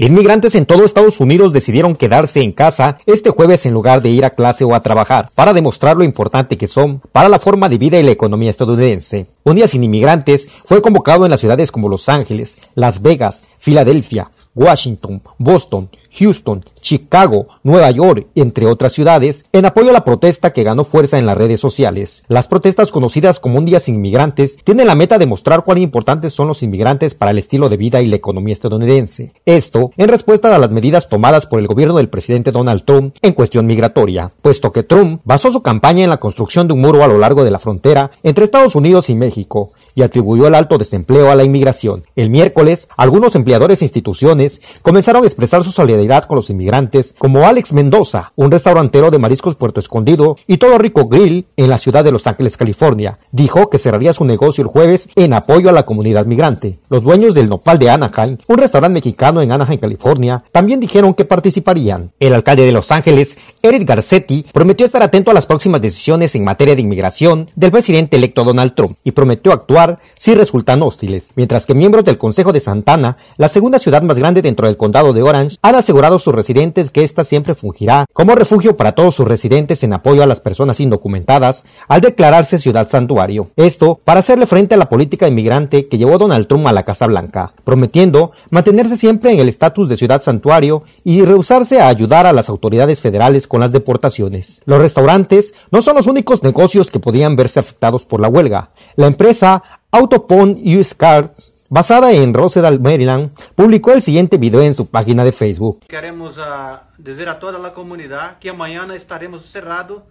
Inmigrantes en todo Estados Unidos decidieron quedarse en casa este jueves en lugar de ir a clase o a trabajar, para demostrar lo importante que son para la forma de vida y la economía estadounidense. Un día sin inmigrantes fue convocado en las ciudades como Los Ángeles, Las Vegas, Filadelfia, Washington, Boston, Houston, Chicago, Nueva York, entre otras ciudades, en apoyo a la protesta que ganó fuerza en las redes sociales. Las protestas conocidas como un día sin inmigrantes tienen la meta de mostrar cuán importantes son los inmigrantes para el estilo de vida y la economía estadounidense. Esto en respuesta a las medidas tomadas por el gobierno del presidente Donald Trump en cuestión migratoria, puesto que Trump basó su campaña en la construcción de un muro a lo largo de la frontera entre Estados Unidos y México y atribuyó el alto desempleo a la inmigración. El miércoles, algunos empleadores e instituciones comenzaron a expresar su solidaridad con los inmigrantes, como Alex Mendoza, un restaurantero de mariscos Puerto Escondido y Todo Rico Grill en la ciudad de Los Ángeles, California, dijo que cerraría su negocio el jueves en apoyo a la comunidad migrante. Los dueños del Nopal de Anaheim, un restaurante mexicano en Anaheim, California, también dijeron que participarían. El alcalde de Los Ángeles, Eric Garcetti, prometió estar atento a las próximas decisiones en materia de inmigración del presidente electo Donald Trump y prometió actuar si resultan hostiles, mientras que miembros del Consejo de Santana, la segunda ciudad más grande dentro del condado de Orange, han asegurado a sus residentes que ésta siempre fungirá como refugio para todos sus residentes en apoyo a las personas indocumentadas al declararse ciudad santuario. Esto para hacerle frente a la política inmigrante que llevó Donald Trump a la Casa Blanca, prometiendo mantenerse siempre en el estatus de ciudad santuario y rehusarse a ayudar a las autoridades federales con las deportaciones. Los restaurantes no son los únicos negocios que podían verse afectados por la huelga. La empresa Autopon US Cards basada en Rosedale, Maryland, publicó el siguiente video en su página de Facebook. Queremos ah, decir a toda la comunidad que mañana estaremos cerrados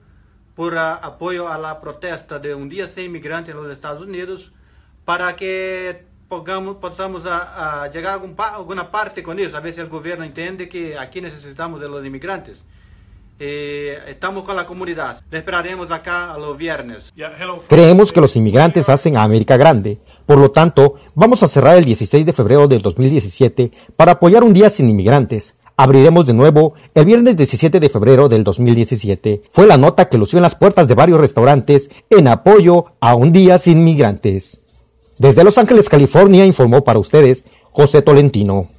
por ah, apoyo a la protesta de un um día sin inmigrantes en los Estados Unidos para que podamos llegar ah, a, alguna parte con ellos, a ver si el gobierno entiende que aquí necesitamos de los inmigrantes. Eh, estamos con la comunidad. esperaremos acá los viernes. Creemos que los inmigrantes hacen a América grande. Por lo tanto, vamos a cerrar el 16 de febrero del 2017 para apoyar un día sin inmigrantes. Abriremos de nuevo el viernes 17 de febrero del 2017. Fue la nota que lució en las puertas de varios restaurantes en apoyo a un día sin inmigrantes Desde Los Ángeles, California, informó para ustedes José Tolentino.